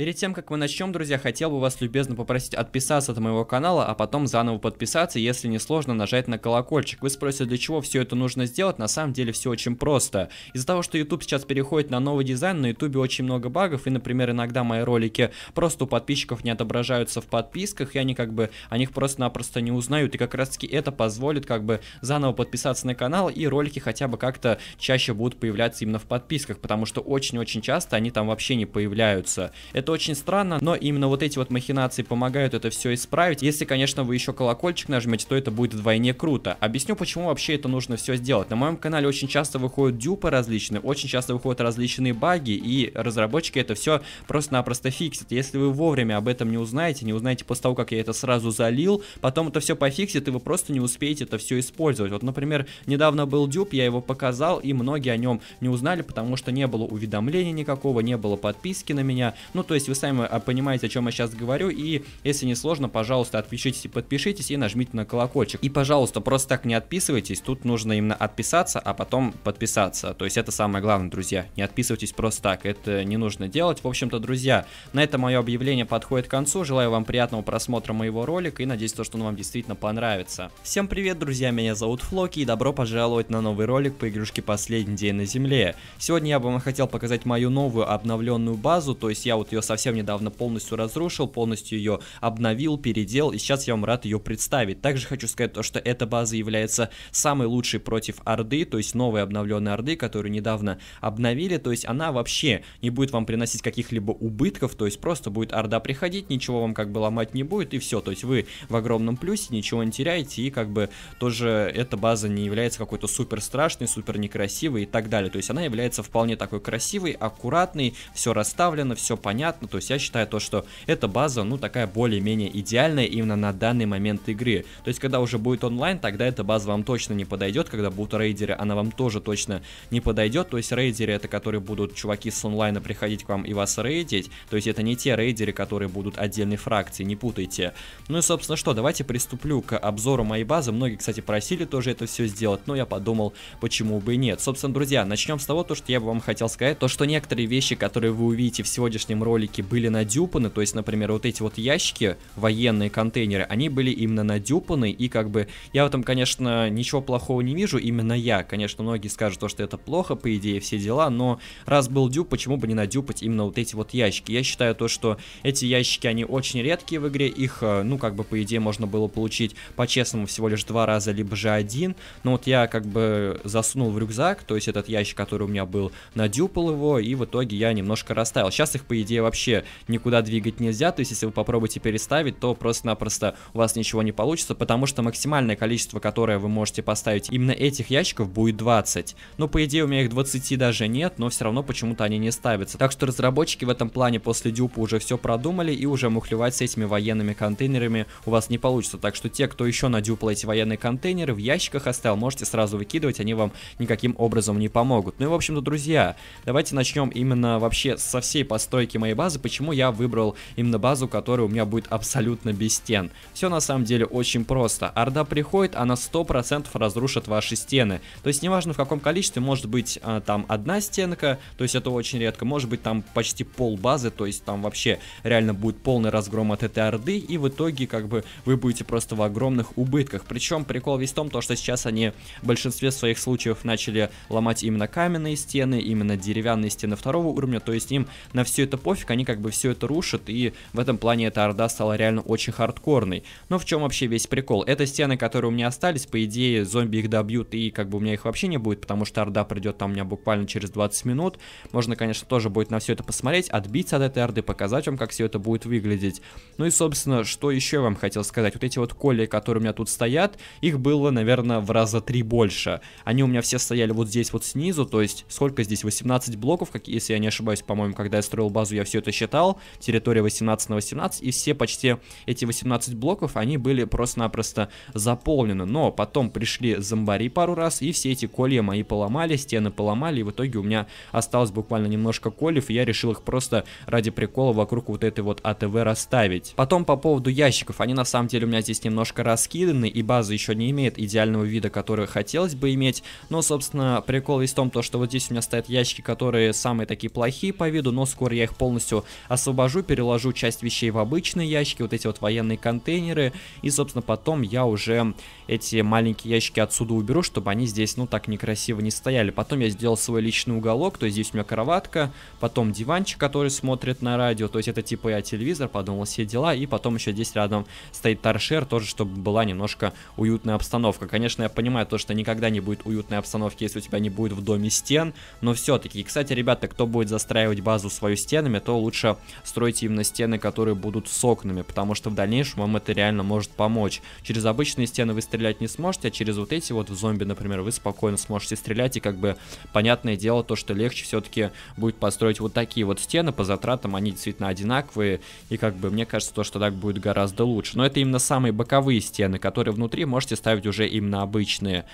Перед тем, как мы начнем, друзья, хотел бы вас любезно попросить отписаться от моего канала, а потом заново подписаться, если не сложно нажать на колокольчик. Вы спросите, для чего все это нужно сделать, на самом деле все очень просто. Из-за того, что YouTube сейчас переходит на новый дизайн, на YouTube очень много багов, и, например, иногда мои ролики просто у подписчиков не отображаются в подписках, и они как бы о них просто-напросто не узнают, и как раз таки это позволит как бы заново подписаться на канал, и ролики хотя бы как-то чаще будут появляться именно в подписках, потому что очень-очень часто они там вообще не появляются. Это это очень странно, но именно вот эти вот махинации помогают это все исправить. Если, конечно, вы еще колокольчик нажмете, то это будет вдвойне круто. Объясню, почему вообще это нужно все сделать. На моем канале очень часто выходят дюпы различные, очень часто выходят различные баги, и разработчики это все просто-напросто фиксят. Если вы вовремя об этом не узнаете, не узнаете после того, как я это сразу залил, потом это все пофиксит, и вы просто не успеете это все использовать. Вот, например, недавно был дюп, я его показал, и многие о нем не узнали, потому что не было уведомления никакого, не было подписки на меня. Ну, то есть надеюсь, вы сами а, понимаете, о чем я сейчас говорю. И если не сложно, пожалуйста, отпишитесь и подпишитесь и нажмите на колокольчик. И, пожалуйста, просто так не отписывайтесь. Тут нужно именно отписаться, а потом подписаться. То есть это самое главное, друзья. Не отписывайтесь просто так. Это не нужно делать. В общем-то, друзья, на этом мое объявление подходит к концу. Желаю вам приятного просмотра моего ролика и надеюсь, то, что он вам действительно понравится. Всем привет, друзья, меня зовут Флоки и добро пожаловать на новый ролик по игрушке «Последний день на Земле». Сегодня я бы вам хотел показать мою новую обновленную базу, то есть я вот ее ее совсем недавно полностью разрушил, полностью ее обновил, передел, и сейчас я вам рад ее представить. Также хочу сказать то, что эта база является самой лучшей против Орды, то есть новой обновленной Орды, которую недавно обновили, то есть она вообще не будет вам приносить каких-либо убытков, то есть просто будет Орда приходить, ничего вам как бы ломать не будет, и все, то есть вы в огромном плюсе, ничего не теряете, и как бы тоже эта база не является какой-то супер страшной, супер некрасивой и так далее, то есть она является вполне такой красивой, аккуратной, все расставлено, все понятно, понятно. То есть я считаю то, что эта база, ну, такая более-менее идеальная именно на данный момент игры. То есть когда уже будет онлайн, тогда эта база вам точно не подойдет. Когда будут рейдеры, она вам тоже точно не подойдет. То есть рейдеры это которые будут чуваки с онлайна приходить к вам и вас рейдить. То есть это не те рейдеры, которые будут отдельной фракции, не путайте. Ну и собственно что, давайте приступлю к обзору моей базы. Многие, кстати, просили тоже это все сделать, но я подумал, почему бы и нет. Собственно, друзья, начнем с того, то, что я бы вам хотел сказать, то, что некоторые вещи, которые вы увидите в сегодняшнем ролике, ролике были надюпаны, то есть, например, вот эти вот ящики, военные контейнеры, они были именно надюпаны, и как бы я в этом, конечно, ничего плохого не вижу, именно я, конечно, многие скажут, что это плохо, по идее, все дела, но раз был дюп, почему бы не надюпать именно вот эти вот ящики? Я считаю то, что эти ящики, они очень редкие в игре, их, э, ну, как бы, по идее, можно было получить по-честному всего лишь два раза, либо же один, но вот я, как бы, засунул в рюкзак, то есть этот ящик, который у меня был, надюпал его, и в итоге я немножко расставил. Сейчас их, по идее, вообще никуда двигать нельзя, то есть если вы попробуете переставить, то просто-напросто у вас ничего не получится, потому что максимальное количество, которое вы можете поставить именно этих ящиков, будет 20. Но ну, по идее у меня их 20 даже нет, но все равно почему-то они не ставятся. Так что разработчики в этом плане после дюпа уже все продумали и уже мухлевать с этими военными контейнерами у вас не получится. Так что те, кто еще надюпал эти военные контейнеры, в ящиках оставил, можете сразу выкидывать, они вам никаким образом не помогут. Ну и в общем-то, друзья, давайте начнем именно вообще со всей постройки моей базы, почему я выбрал именно базу, которая у меня будет абсолютно без стен. Все на самом деле очень просто. Орда приходит, она 100% разрушит ваши стены. То есть неважно в каком количестве, может быть а, там одна стенка, то есть это очень редко, может быть там почти пол базы, то есть там вообще реально будет полный разгром от этой орды, и в итоге как бы вы будете просто в огромных убытках. Причем прикол весь в том, то, что сейчас они в большинстве своих случаев начали ломать именно каменные стены, именно деревянные стены второго уровня, то есть им на все это пофиг, девочек, они как бы все это рушат, и в этом плане эта орда стала реально очень хардкорной. Но в чем вообще весь прикол? Это стены, которые у меня остались, по идее, зомби их добьют, и как бы у меня их вообще не будет, потому что орда придет там у меня буквально через 20 минут. Можно, конечно, тоже будет на все это посмотреть, отбиться от этой орды, показать вам, как все это будет выглядеть. Ну и, собственно, что еще я вам хотел сказать. Вот эти вот коли, которые у меня тут стоят, их было, наверное, в раза три больше. Они у меня все стояли вот здесь вот снизу, то есть сколько здесь, 18 блоков, как, если я не ошибаюсь, по-моему, когда я строил базу, я все это считал, территория 18 на 18, и все почти эти 18 блоков, они были просто-напросто заполнены. Но потом пришли зомбари пару раз, и все эти колья мои поломали, стены поломали, и в итоге у меня осталось буквально немножко колев, и я решил их просто ради прикола вокруг вот этой вот АТВ расставить. Потом по поводу ящиков, они на самом деле у меня здесь немножко раскиданы, и база еще не имеет идеального вида, который хотелось бы иметь, но, собственно, прикол есть в том, то, что вот здесь у меня стоят ящики, которые самые такие плохие по виду, но скоро я их полностью все освобожу, переложу часть вещей в обычные ящики, вот эти вот военные контейнеры, и, собственно, потом я уже эти маленькие ящики отсюда уберу, чтобы они здесь, ну, так некрасиво не стояли. Потом я сделал свой личный уголок, то есть здесь у меня кроватка, потом диванчик, который смотрит на радио, то есть это типа я телевизор, подумал, все дела, и потом еще здесь рядом стоит торшер, тоже, чтобы была немножко уютная обстановка. Конечно, я понимаю то, что никогда не будет уютной обстановки, если у тебя не будет в доме стен, но все-таки, кстати, ребята, кто будет застраивать базу свою стенами, то то лучше строить именно стены, которые будут с окнами, потому что в дальнейшем вам это реально может помочь. Через обычные стены вы стрелять не сможете, а через вот эти вот в зомби, например, вы спокойно сможете стрелять, и как бы понятное дело то, что легче все-таки будет построить вот такие вот стены, по затратам они действительно одинаковые, и как бы мне кажется, то, что так будет гораздо лучше. Но это именно самые боковые стены, которые внутри можете ставить уже именно обычные.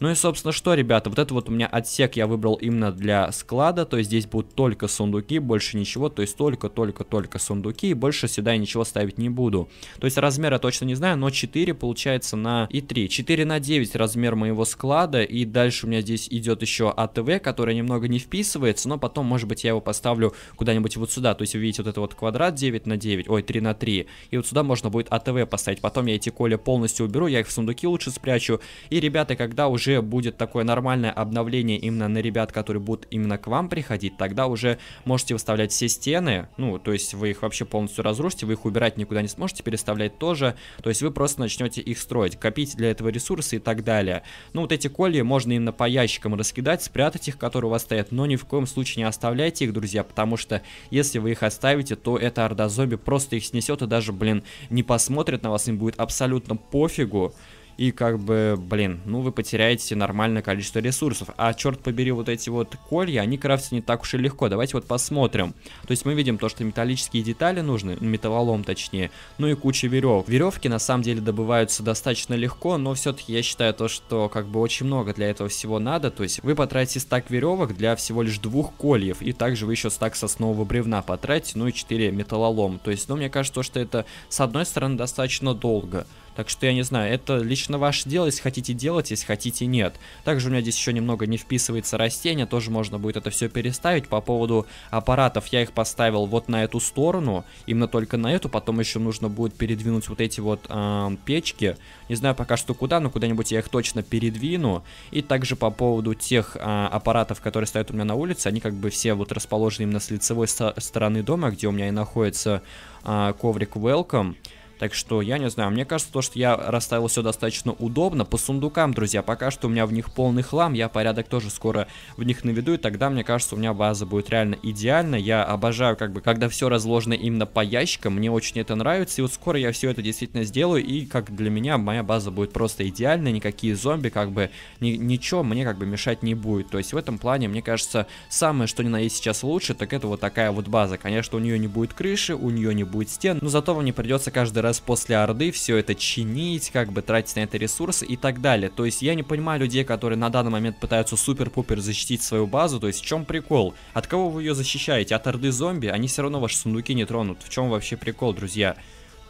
Ну и, собственно, что, ребята, вот это вот у меня отсек я выбрал именно для склада, то есть здесь будут только сундуки, больше ничего, то есть только-только-только сундуки, и больше сюда я ничего ставить не буду. То есть размер я точно не знаю, но 4 получается на и 3. 4 на 9 размер моего склада, и дальше у меня здесь идет еще АТВ, который немного не вписывается, но потом, может быть, я его поставлю куда-нибудь вот сюда, то есть вы видите вот это вот квадрат 9 на 9, ой, 3 на 3, и вот сюда можно будет АТВ поставить, потом я эти коли полностью уберу, я их в сундуки лучше спрячу, и, ребята, когда уже уже будет такое нормальное обновление именно на ребят, которые будут именно к вам приходить, тогда уже можете выставлять все стены, ну, то есть вы их вообще полностью разрушите, вы их убирать никуда не сможете, переставлять тоже, то есть вы просто начнете их строить, копить для этого ресурсы и так далее. Ну, вот эти колья можно именно по ящикам раскидать, спрятать их, которые у вас стоят, но ни в коем случае не оставляйте их, друзья, потому что если вы их оставите, то эта орда зомби просто их снесет и даже, блин, не посмотрит на вас, им будет абсолютно пофигу, и как бы, блин, ну вы потеряете нормальное количество ресурсов. А черт побери, вот эти вот колья, они крафтятся не так уж и легко. Давайте вот посмотрим. То есть мы видим то, что металлические детали нужны, металлолом точнее, ну и куча веревок. Веревки на самом деле добываются достаточно легко, но все-таки я считаю то, что как бы очень много для этого всего надо. То есть вы потратите стак веревок для всего лишь двух кольев, и также вы еще стак соснового бревна потратите, ну и 4 металлолом. То есть, ну мне кажется, то, что это с одной стороны достаточно долго. Так что я не знаю, это лично ваше дело, если хотите делать, если хотите нет. Также у меня здесь еще немного не вписывается растение, тоже можно будет это все переставить. По поводу аппаратов я их поставил вот на эту сторону, именно только на эту, потом еще нужно будет передвинуть вот эти вот эм, печки. Не знаю пока что куда, но куда-нибудь я их точно передвину. И также по поводу тех э, аппаратов, которые стоят у меня на улице, они как бы все вот расположены именно с лицевой стороны дома, где у меня и находится э, коврик Welcome. Так что, я не знаю, мне кажется, то, что я расставил все достаточно удобно. По сундукам, друзья, пока что у меня в них полный хлам, я порядок тоже скоро в них наведу, и тогда, мне кажется, у меня база будет реально идеально. Я обожаю, как бы, когда все разложено именно по ящикам, мне очень это нравится, и вот скоро я все это действительно сделаю, и, как для меня, моя база будет просто идеальная, никакие зомби, как бы, ни, ничего мне, как бы, мешать не будет. То есть, в этом плане, мне кажется, самое, что ни на есть сейчас лучше, так это вот такая вот база. Конечно, у нее не будет крыши, у нее не будет стен, но зато вам не придется каждый раз раз после Орды все это чинить, как бы тратить на это ресурсы и так далее. То есть я не понимаю людей, которые на данный момент пытаются супер-пупер защитить свою базу, то есть в чем прикол? От кого вы ее защищаете? От Орды зомби? Они все равно ваши сундуки не тронут. В чем вообще прикол, друзья?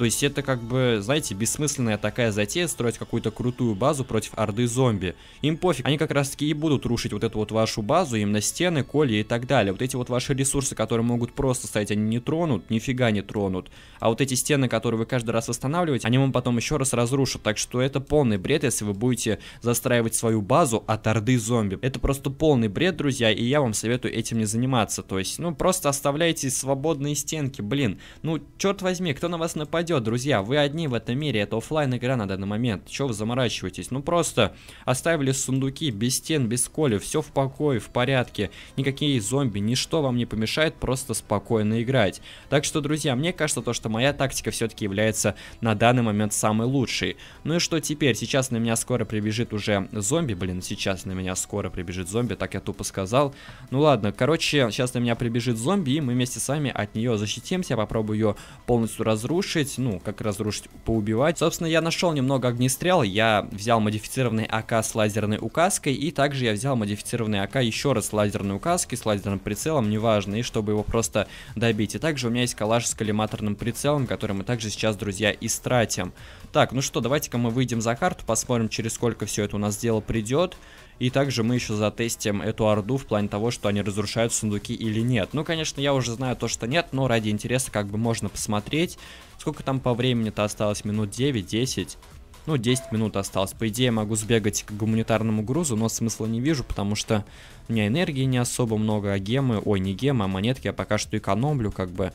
То есть это как бы, знаете, бессмысленная такая затея строить какую-то крутую базу против орды зомби. Им пофиг, они как раз таки и будут рушить вот эту вот вашу базу, им на стены, коли и так далее. Вот эти вот ваши ресурсы, которые могут просто стоять, они не тронут, нифига не тронут. А вот эти стены, которые вы каждый раз восстанавливаете, они вам потом еще раз разрушат. Так что это полный бред, если вы будете застраивать свою базу от орды зомби. Это просто полный бред, друзья, и я вам советую этим не заниматься. То есть, ну, просто оставляйте свободные стенки, блин. Ну, черт возьми, кто на вас нападет? пойдет, друзья. Вы одни в этом мире. Это офлайн игра на данный момент. Чего вы заморачиваетесь? Ну просто оставили сундуки без стен, без коли. Все в покое, в порядке. Никакие зомби, ничто вам не помешает просто спокойно играть. Так что, друзья, мне кажется, то, что моя тактика все-таки является на данный момент самой лучшей. Ну и что теперь? Сейчас на меня скоро прибежит уже зомби. Блин, сейчас на меня скоро прибежит зомби. Так я тупо сказал. Ну ладно, короче, сейчас на меня прибежит зомби. И мы вместе с вами от нее защитимся. Я попробую ее полностью разрушить ну, как разрушить, поубивать. Собственно, я нашел немного огнестрел, я взял модифицированный АК с лазерной указкой, и также я взял модифицированный АК еще раз с лазерной указкой, с лазерным прицелом, неважно, и чтобы его просто добить. И также у меня есть калаш с коллиматорным прицелом, который мы также сейчас, друзья, истратим. Так, ну что, давайте-ка мы выйдем за карту, посмотрим, через сколько все это у нас дело придет. И также мы еще затестим эту орду в плане того, что они разрушают сундуки или нет. Ну, конечно, я уже знаю то, что нет, но ради интереса как бы можно посмотреть. Сколько там по времени-то осталось? Минут 9-10? Ну, 10 минут осталось. По идее, могу сбегать к гуманитарному грузу, но смысла не вижу, потому что у меня энергии не особо много, а гемы... Ой, не гемы, а монетки я пока что экономлю, как бы...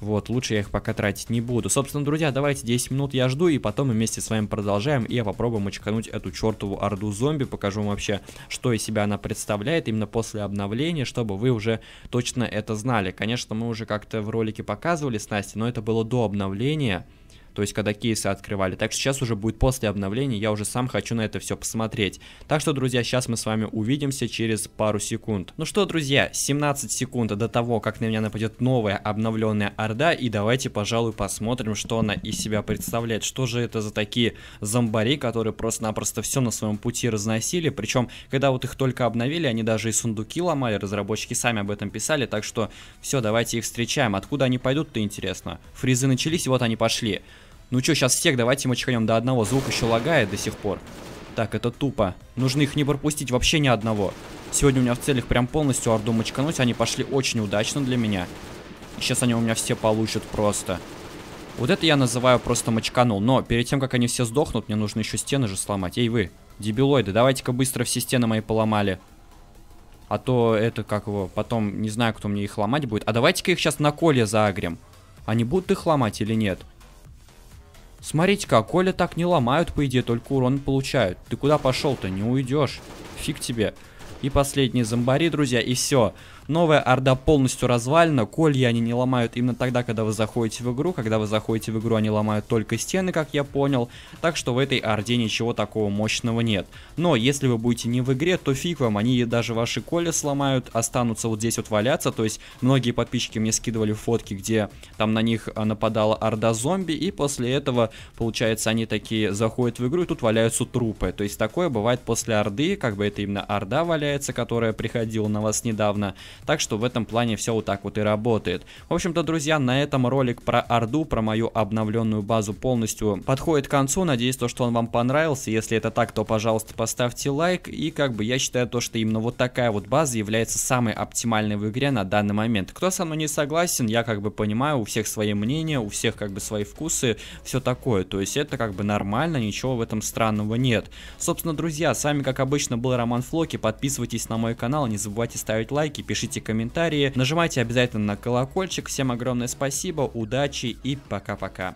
Вот, лучше я их пока тратить не буду. Собственно, друзья, давайте 10 минут я жду, и потом вместе с вами продолжаем. И я попробую мочкануть эту чертову орду зомби, покажу вам вообще, что из себя она представляет именно после обновления, чтобы вы уже точно это знали. Конечно, мы уже как-то в ролике показывали с Настей, но это было до обновления то есть когда кейсы открывали. Так что сейчас уже будет после обновления, я уже сам хочу на это все посмотреть. Так что, друзья, сейчас мы с вами увидимся через пару секунд. Ну что, друзья, 17 секунд до того, как на меня нападет новая обновленная орда, и давайте, пожалуй, посмотрим, что она из себя представляет. Что же это за такие зомбари, которые просто-напросто все на своем пути разносили, причем, когда вот их только обновили, они даже и сундуки ломали, разработчики сами об этом писали, так что все, давайте их встречаем. Откуда они пойдут-то, интересно? Фризы начались, вот они пошли. Ну чё сейчас всех давайте мочканем до одного. Звук еще лагает до сих пор. Так, это тупо. Нужно их не пропустить вообще ни одного. Сегодня у меня в целях прям полностью орду мочкануть. Они пошли очень удачно для меня. Сейчас они у меня все получат просто. Вот это я называю просто мочканул. Но перед тем, как они все сдохнут, мне нужно еще стены же сломать. Эй, вы, дебилоиды, давайте-ка быстро все стены мои поломали. А то это, как его, потом не знаю, кто мне их ломать будет. А давайте-ка их сейчас на коле заагрим. Они будут их ломать или Нет. Смотрите-ка, Коля так не ломают, по идее, только урон получают. Ты куда пошел-то? Не уйдешь. Фиг тебе. И последние зомбари, друзья, и все. Новая орда полностью развалена, колья они не ломают именно тогда, когда вы заходите в игру. Когда вы заходите в игру, они ломают только стены, как я понял. Так что в этой орде ничего такого мощного нет. Но если вы будете не в игре, то фиг вам, они даже ваши коля сломают, останутся вот здесь вот валяться. То есть многие подписчики мне скидывали фотки, где там на них а, нападала орда зомби, и после этого, получается, они такие заходят в игру, и тут валяются трупы. То есть такое бывает после орды, как бы это именно орда валяется, которая приходила на вас недавно. Так что в этом плане все вот так вот и работает. В общем-то, друзья, на этом ролик про Орду, про мою обновленную базу полностью подходит к концу. Надеюсь, то, что он вам понравился. Если это так, то, пожалуйста, поставьте лайк. И как бы я считаю то, что именно вот такая вот база является самой оптимальной в игре на данный момент. Кто со мной не согласен, я как бы понимаю, у всех свои мнения, у всех как бы свои вкусы, все такое. То есть это как бы нормально, ничего в этом странного нет. Собственно, друзья, с вами как обычно был Роман Флоки. Подписывайтесь на мой канал, не забывайте ставить лайки, пишите пишите комментарии, нажимайте обязательно на колокольчик. Всем огромное спасибо, удачи и пока-пока.